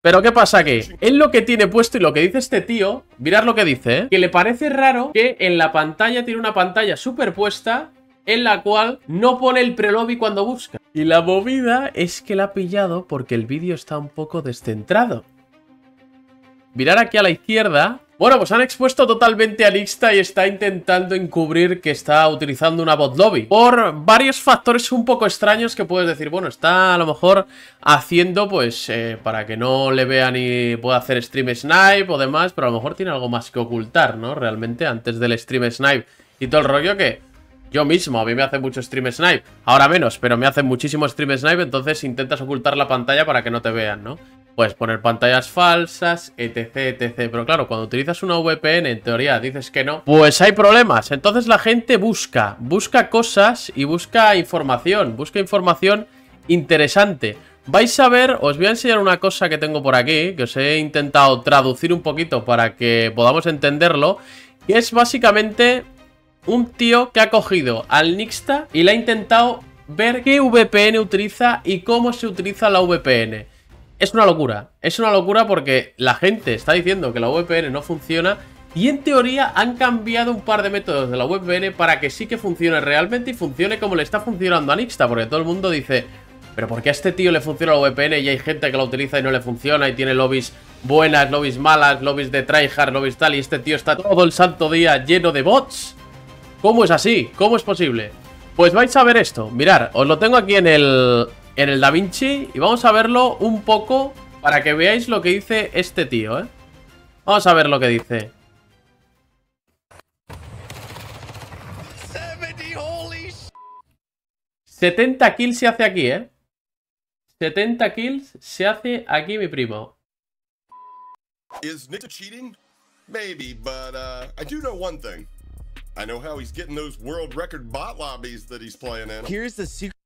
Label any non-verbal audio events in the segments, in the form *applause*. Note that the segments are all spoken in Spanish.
Pero ¿qué pasa aquí? Es lo que tiene puesto y lo que dice este tío, mirad lo que dice, ¿eh? que le parece raro que en la pantalla tiene una pantalla superpuesta en la cual no pone el prelobby cuando busca. Y la movida es que la ha pillado porque el vídeo está un poco descentrado. Mirar aquí a la izquierda, bueno, pues han expuesto totalmente a lista y está intentando encubrir que está utilizando una bot lobby. Por varios factores un poco extraños que puedes decir, bueno, está a lo mejor haciendo pues eh, para que no le vean y pueda hacer stream snipe o demás, pero a lo mejor tiene algo más que ocultar, ¿no? Realmente antes del stream snipe y todo el rollo que yo mismo, a mí me hace mucho stream snipe, ahora menos, pero me hace muchísimo stream snipe, entonces intentas ocultar la pantalla para que no te vean, ¿no? Pues poner pantallas falsas, etc, etc. Pero claro, cuando utilizas una VPN, en teoría dices que no, pues hay problemas. Entonces la gente busca, busca cosas y busca información, busca información interesante. Vais a ver, os voy a enseñar una cosa que tengo por aquí, que os he intentado traducir un poquito para que podamos entenderlo. Y es básicamente un tío que ha cogido al Nixta y le ha intentado ver qué VPN utiliza y cómo se utiliza la VPN. Es una locura, es una locura porque la gente está diciendo que la VPN no funciona y en teoría han cambiado un par de métodos de la VPN para que sí que funcione realmente y funcione como le está funcionando a Nixta, porque todo el mundo dice, pero ¿por qué a este tío le funciona la VPN y hay gente que la utiliza y no le funciona y tiene lobbies buenas, lobbies malas, lobbies de tryhard, lobbies tal y este tío está todo el santo día lleno de bots? ¿Cómo es así? ¿Cómo es posible? Pues vais a ver esto, mirar, os lo tengo aquí en el, en el Da Vinci y vamos a verlo un poco para que veáis lo que dice este tío, ¿eh? Vamos a ver lo que dice. ¡70 kills se hace aquí, eh! 70 kills se hace aquí, mi primo. Is Nick cheating? Maybe, but uh, I do know one thing. I know how he's getting those world record bot lobbies that he's playing in. Here's the secret.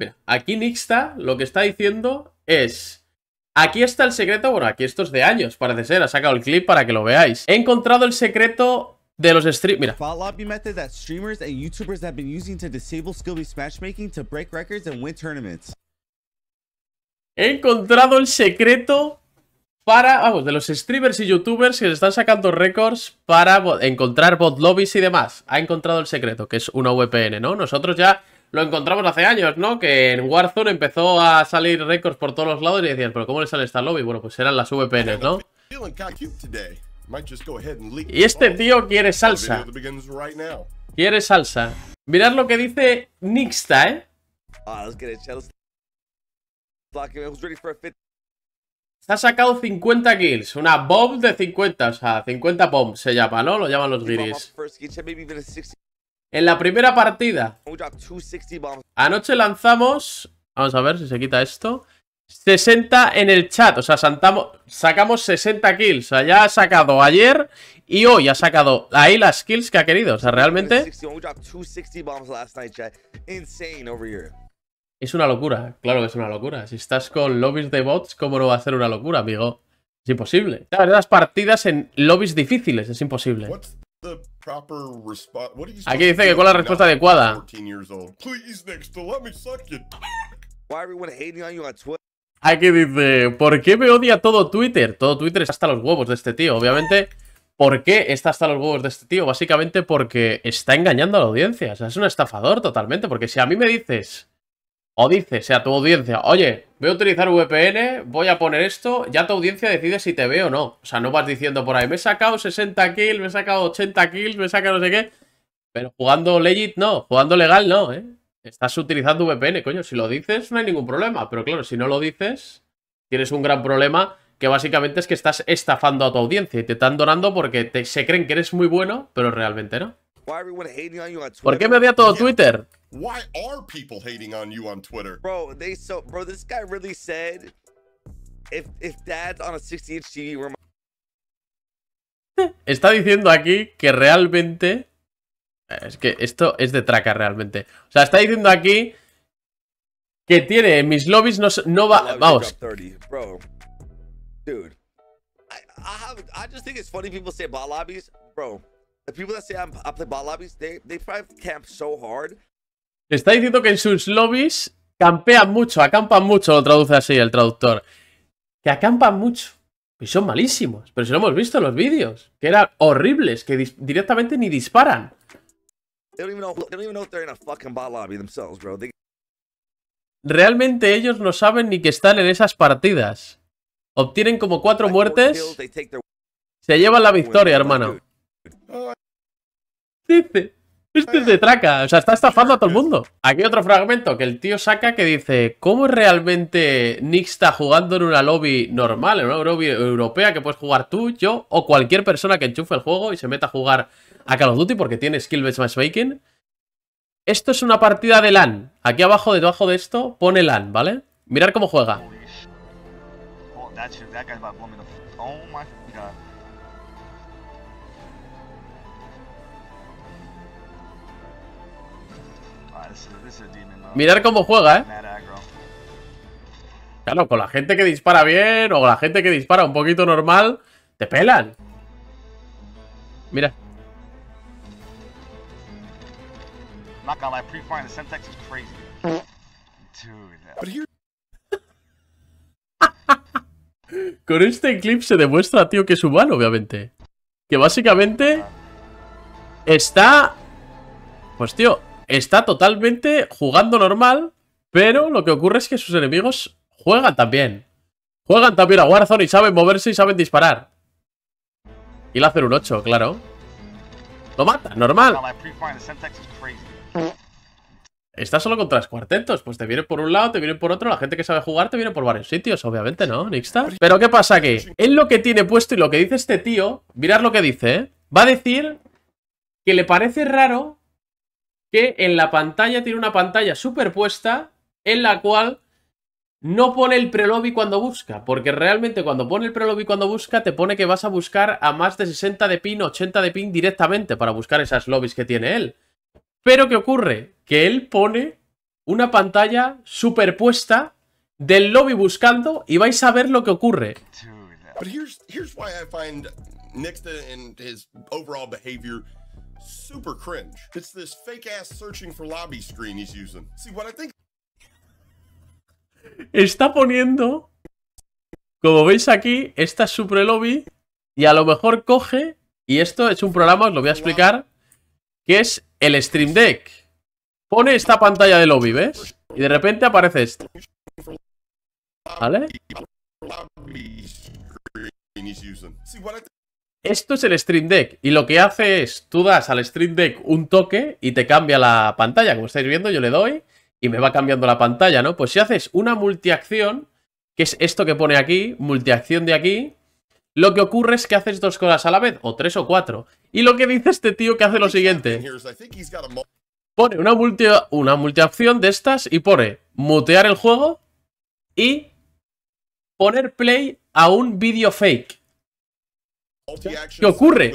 Mira, aquí Nixta lo que está diciendo es... Aquí está el secreto, bueno, aquí esto es de años, parece ser, ha sacado el clip para que lo veáis. He encontrado el secreto de los streamers. Mira. He encontrado el secreto para, vamos, de los streamers y youtubers que se están sacando récords para encontrar bot lobbies y demás. Ha encontrado el secreto, que es una VPN, ¿no? Nosotros ya lo encontramos hace años, ¿no? Que en Warzone empezó a salir récords por todos los lados y decían, pero ¿cómo le sale esta lobby? Bueno, pues eran las VPN, ¿no? Y este tío quiere salsa. Quiere salsa. Mirad lo que dice Nixta, ¿eh? Ah, se ha sacado 50 kills, una bomb de 50, o sea, 50 bombs se llama, ¿no? Lo llaman los guiris en la primera partida. Anoche lanzamos... Vamos a ver si se quita esto. 60 en el chat. O sea, sacamos 60 kills. O sea, ya ha sacado ayer y hoy ha sacado ahí las kills que ha querido. O sea, realmente... Es una locura. Claro que es una locura. Si estás con lobbies de bots, ¿cómo no va a ser una locura, amigo? Es imposible. Las partidas en lobbies difíciles es imposible. Aquí dice que con la respuesta adecuada. Aquí dice, ¿por qué me odia todo Twitter? Todo Twitter está hasta los huevos de este tío. Obviamente, ¿por qué está hasta los huevos de este tío? Básicamente porque está engañando a la audiencia. O sea, es un estafador totalmente. Porque si a mí me dices o dices a tu audiencia, oye, voy a utilizar VPN, voy a poner esto, ya tu audiencia decide si te ve o no. O sea, no vas diciendo por ahí, me he sacado 60 kills, me he sacado 80 kills, me he sacado no sé qué. Pero jugando legit no, jugando legal no, ¿eh? Estás utilizando VPN, coño, si lo dices no hay ningún problema. Pero claro, si no lo dices, tienes un gran problema que básicamente es que estás estafando a tu audiencia y te están donando porque se creen que eres muy bueno, pero realmente no. Why everyone hating on you on Twitter? ¿Por qué me odia todo Twitter? Why are people hating on you on Twitter? Bro, they so bro, this guy really said if if dad's on a 60-inch TV, we're Está diciendo aquí que realmente eh, es que esto es de traca realmente. O sea, está diciendo aquí que tiene mis lobbies no, no va vamos. Dude. I, I, have, I just think it's funny people say bot lobbies, bro. Está diciendo que en sus lobbies campean mucho, acampan mucho, lo traduce así el traductor. Que acampan mucho. Y son malísimos. Pero si lo hemos visto en los vídeos. Que eran horribles, que directamente ni disparan. Realmente ellos no saben ni que están en esas partidas. Obtienen como cuatro muertes. Se llevan la victoria, hermano. Dice. Este es de traca, o sea, está estafando a todo el mundo. Aquí otro fragmento que el tío saca que dice: ¿Cómo realmente Nick está jugando en una lobby normal, en una lobby europea que puedes jugar tú, yo o cualquier persona que enchufe el juego y se meta a jugar a Call of Duty porque tiene skill based matchmaking? Esto es una partida de LAN. Aquí abajo, debajo de esto, pone LAN, ¿vale? Mirar cómo juega. Oh, Mirar cómo juega, ¿eh? Claro, con la gente que dispara bien o la gente que dispara un poquito normal, te pelan. Mira. *laughs* Con este clip se demuestra, tío, que es humano, obviamente. Que básicamente está... Pues, tío, está totalmente jugando normal, pero lo que ocurre es que sus enemigos juegan también. Juegan también a Warzone y saben moverse y saben disparar. Y le hacen un 8, claro. Lo mata, normal. Está solo contra los cuartetos. Pues te vienen por un lado, te vienen por otro. La gente que sabe jugar te viene por varios sitios, obviamente, ¿no, Nixta. Pero ¿qué pasa aquí? Él lo que tiene puesto y lo que dice este tío... Mirad lo que dice, ¿eh? Va a decir que le parece raro que en la pantalla tiene una pantalla superpuesta en la cual no pone el prelobby cuando busca, porque realmente cuando pone el prelobby cuando busca te pone que vas a buscar a más de 60 de pin, 80 de pin directamente para buscar esas lobbies que tiene él. Pero ¿qué ocurre? Que él pone una pantalla superpuesta del lobby buscando y vais a ver lo que ocurre. But here's, why I find his overall behavior super cringe. Está poniendo, como veis aquí, esta es lobby y a lo mejor coge, y esto es un programa, os lo voy a explicar, que es el Stream Deck. Pone esta pantalla de lobby, ¿ves? Y de repente aparece esto. ¿Vale? Esto es el Stream Deck y lo que hace es, tú das al Stream Deck un toque y te cambia la pantalla. Como estáis viendo, yo le doy y me va cambiando la pantalla, ¿no? Pues si haces una multiacción, que es esto que pone aquí, multiacción de aquí, lo que ocurre es que haces dos cosas a la vez, o tres o cuatro. Y lo que dice este tío que hace lo siguiente. Pone una, multi, una multiacción de estas y pone mutear el juego y poner play a un vídeo fake. ¿Qué ocurre?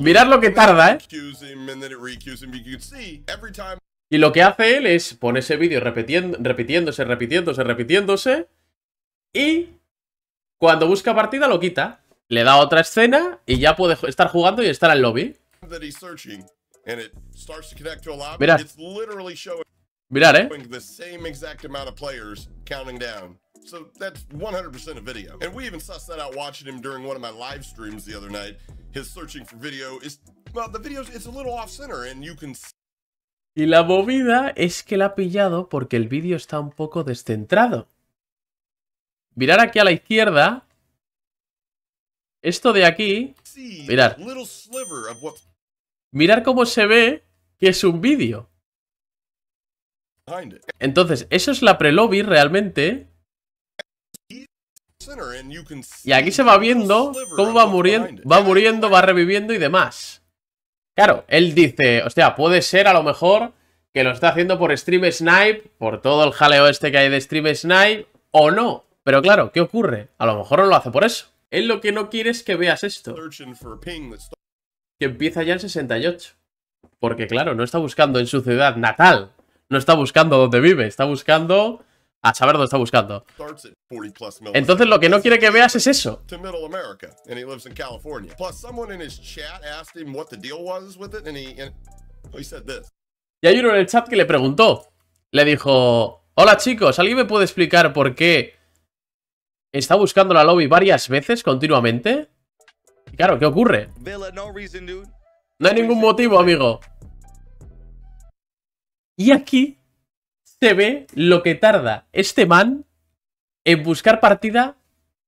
Mirad lo que tarda, ¿eh? Y lo que hace él es poner ese vídeo repitiéndose, repitiéndose, repitiéndose. Y cuando busca partida lo quita. Le da otra escena y ya puede estar jugando y estar al lobby and it starts to connect to a lobby, Mirad. it's literally showing, Mirad, eh? the same exact amount of players counting down. So that's 100% a video. And we even sussed that out watching him during one of my live streams the other night. His searching for video is, well, the videos, it's a little off center and you can Y la movida es que la ha pillado porque el vídeo está un poco descentrado. Mirar aquí a la izquierda. Esto de aquí. Mirar mirar cómo se ve que es un vídeo. Entonces, eso es la pre-lobby realmente. Y aquí se va viendo cómo va muriendo, va muriendo, va reviviendo y demás. Claro, él dice, o sea, puede ser a lo mejor que lo está haciendo por Stream Snipe, por todo el jaleo este que hay de Stream Snipe, o no. Pero claro, ¿qué ocurre? A lo mejor no lo hace por eso. Él lo que no quiere es que veas esto que empieza ya en 68. Porque claro, no está buscando en su ciudad natal, no está buscando dónde vive, está buscando a saber dónde está buscando. Entonces lo que no quiere que veas es eso. Y hay uno en el chat que le preguntó. Le dijo, hola chicos, ¿alguien me puede explicar por qué está buscando la lobby varias veces continuamente? Claro, ¿qué ocurre? No hay ningún motivo, amigo. Y aquí se ve lo que tarda este man en buscar partida.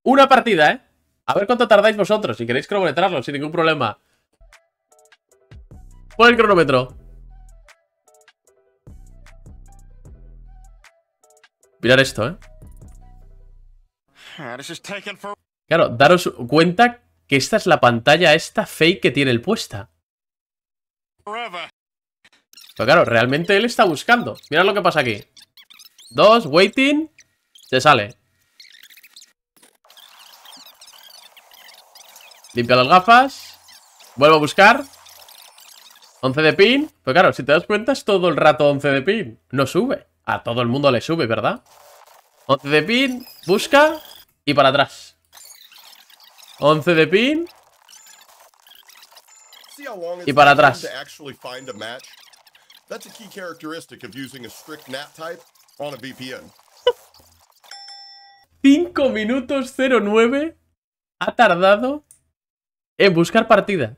Una partida, ¿eh? A ver cuánto tardáis vosotros, si queréis cronometrarlo sin ningún problema. Pon el cronómetro. Mirad esto, ¿eh? Ah, claro, daros cuenta que esta es la pantalla esta fake que tiene el puesta. Pero claro, realmente él está buscando. Mirad lo que pasa aquí. Dos, waiting. Se sale. Limpia las gafas. Vuelvo a buscar. Once de pin. Pero claro, si te das cuenta es todo el rato 11 de pin. No sube. A todo el mundo le sube, ¿verdad? Once de pin. Busca. Y para atrás. 11 de pin. Y para atrás. 5 *laughs* minutos 09 ha tardado en buscar partida.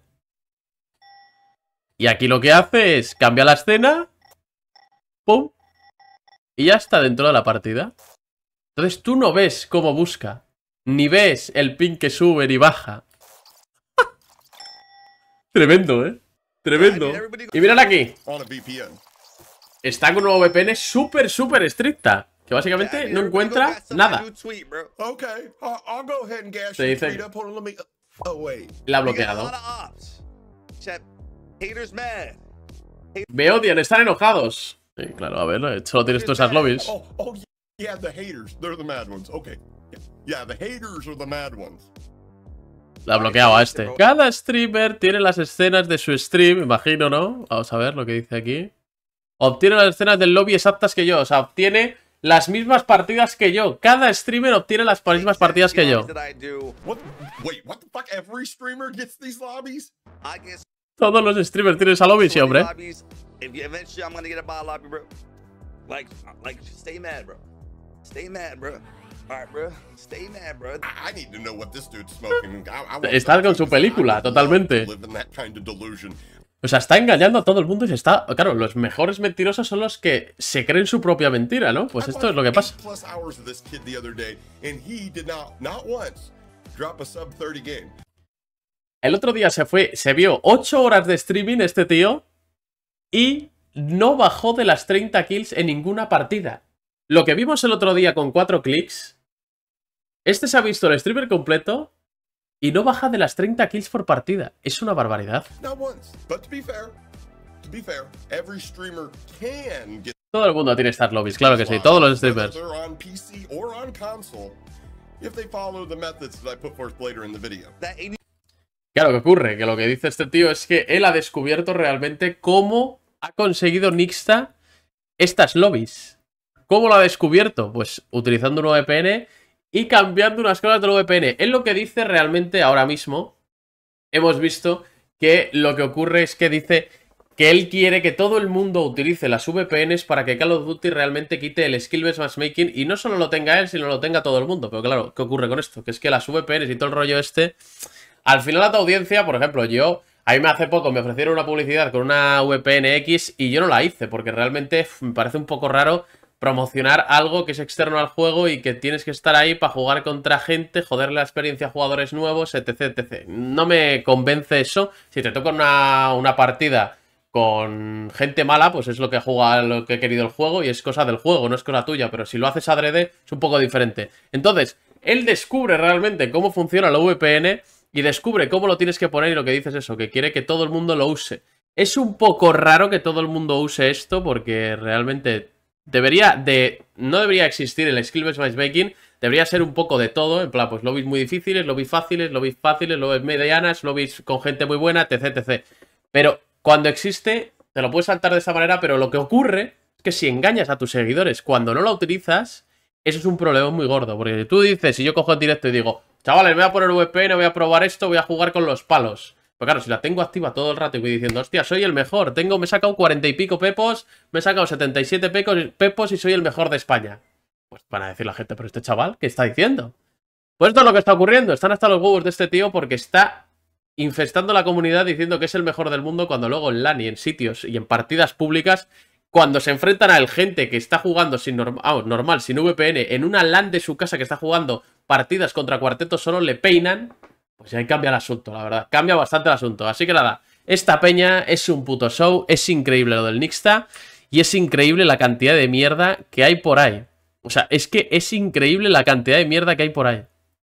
Y aquí lo que hace es cambia la escena. ¡Pum! Y ya está dentro de la partida. Entonces tú no ves cómo busca. Ni ves el ping que sube ni baja. *laughs* Tremendo, ¿eh? Tremendo. Y mirad aquí. Está con una VPN súper, súper estricta. Que básicamente no encuentra nada. Se dice... Uh, oh, La ha bloqueado. Me odian, están enojados. Sí, claro, a ver, eh, solo tienes todas esas lobbies. La bloqueado a este. Cada streamer tiene las escenas de su stream, imagino, ¿no? Vamos a ver lo que dice aquí. Obtiene las escenas del lobby exactas que yo. O sea, obtiene las mismas partidas que yo. Cada streamer obtiene las mismas partidas que yo. Todos los streamers tienen esa lobby, sí, hombre. Está con su película, totalmente. O sea, está engañando a todo el mundo y está... Claro, los mejores mentirosos son los que se creen su propia mentira, ¿no? Pues esto es lo que pasa. El otro día se fue, se vio 8 horas de streaming este tío y no bajó de las 30 kills en ninguna partida. Lo que vimos el otro día con 4 clics este se ha visto el streamer completo y no baja de las 30 kills por partida. Es una barbaridad. Todo el mundo tiene estas Lobbies, claro que sí, todos los streamers. Claro que ocurre, que lo que dice este tío es que él ha descubierto realmente cómo ha conseguido Nixta estas lobbies. ¿Cómo lo ha descubierto? Pues utilizando una VPN y cambiando unas cosas del VPN. Es lo que dice realmente ahora mismo. Hemos visto que lo que ocurre es que dice que él quiere que todo el mundo utilice las VPNs para que Call of Duty realmente quite el skill-based matchmaking y no solo lo tenga él, sino lo tenga todo el mundo. Pero claro, ¿qué ocurre con esto? Que es que las VPNs y todo el rollo este... Al final a tu audiencia, por ejemplo, yo... A mí me hace poco me ofrecieron una publicidad con una VPN X y yo no la hice porque realmente me parece un poco raro promocionar algo que es externo al juego y que tienes que estar ahí para jugar contra gente, joder la experiencia a jugadores nuevos, etc, etc. No me convence eso. Si te toca una, partida con gente mala, pues es lo que juega, lo que ha querido el juego y es cosa del juego, no es cosa tuya, pero si lo haces adrede es un poco diferente. Entonces, él descubre realmente cómo funciona la VPN y descubre cómo lo tienes que poner y lo que dices eso, que quiere que todo el mundo lo use. Es un poco raro que todo el mundo use esto porque realmente debería de... No debería existir el skill-based making, debería ser un poco de todo, en plan, pues lobbies muy difíciles, lobbies fáciles, lobbies fáciles, lobbies medianas, lobbies con gente muy buena, etc, etc. Pero cuando existe, te lo puedes saltar de esa manera, pero lo que ocurre es que si engañas a tus seguidores cuando no lo utilizas, eso es un problema muy gordo, porque tú dices, si yo cojo en directo y digo, chavales, me voy a poner VPN, voy a probar esto, voy a jugar con los palos. Pues claro, si la tengo activa todo el rato y voy diciendo, hostia, soy el mejor, tengo, me he sacado cuarenta y pico pepos, me he sacado 77 pepos y soy el mejor de España. Pues van a decir la gente, pero este chaval, ¿qué está diciendo? Pues esto es lo que está ocurriendo, están hasta los huevos de este tío porque está infestando la comunidad diciendo que es el mejor del mundo cuando luego en LAN y en sitios y en partidas públicas, cuando se enfrentan a gente que está jugando sin normal, sin VPN, en una LAN de su casa que está jugando partidas contra cuartetos, solo le peinan pues ahí cambia el asunto, la verdad. Cambia bastante el asunto. Así que nada, esta peña es un puto show. Es increíble lo del Nixta. Y es increíble la cantidad de mierda que hay por ahí. O sea, es que es increíble la cantidad de mierda que hay por ahí.